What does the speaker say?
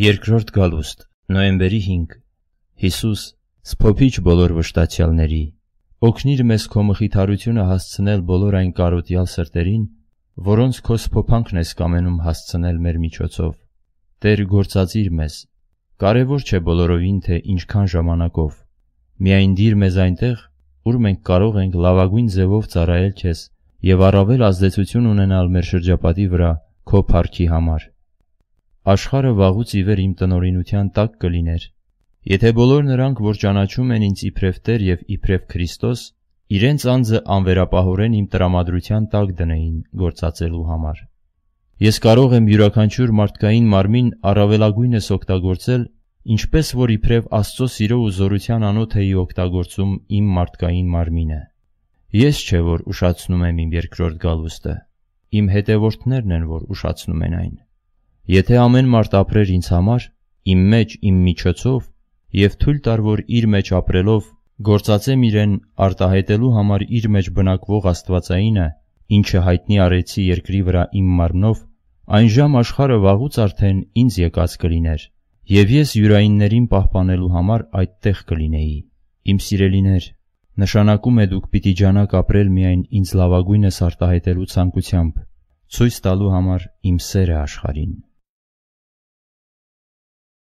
Երկրորդ գալուստ, նոյեմբերի 5 Հիսուս, սփոփիչ բոլոր վշտացյալների, օգնիր մեզ քո մխիթարությունը հասցնել բոլոր այն կարոտյալ սրտերին, որոնց քո սփոփանքն ես կամենում հասցնել մեր միջոցով։ Տեր գործածիր մեզ։ Կարևոր չէ բոլորովին թե ինչքան ժամանակով։ Միայն դիր մեզ այնտեղ, ուր մենք կարող ենք լավագույն ձևով ծառայել քեզ եւ առավել ազդեցություն ունենալ մեր շրջապատի վրա քո փառքի համար աշխարը վաղուց ի վեր իմ տնորինության տակ կլիներ, եթե բոլոր նրանք, որ ճանաչում են ինձ իբրև Տեր և իբրև Քրիստոս, իրենց անձը անվերապահորեն իմ տրամադրության տակ դնեին գործածելու համար։ Ես կարող եմ յուրաքանչյուր մարդկային մարմին առավելագույնս օգտագործել, ինչպես որ իբրև Աստծո սիրո ու զորության անոթ էի օգտագործում իմ մարդկային մարմինը։ Ես չէ, որ ուշացնում եմ իմ երկրորդ գալուստը։ Իմ հետևորդներն են, որ ուշացնում են այն։ Եթե ամեն մարդ ապրեր ինձ համար, իմ մեջ, իմ միջոցով եւ թույլ տար, որ իր մեջ ապրելով գործածեմ իրեն արտահայտելու համար իր մեջ բնակվող Աստվածայինը, ինչը հայտնի արեցի երկրի վրա իմ մարմնով, այնժամ աշխարը վաղուց արդեն ինձ եկած կլիներ եւ ես յուրայիններին պահպանելու համար այդտեղ կլինեի։ Իմ սիրելիներ, նշանակում է դուք պիտի ջանակ ապրել միայն ինձ լավագույնս արտահայտելու ցանկությամբ, ցույց տալու համար իմ սերը աշխարհին։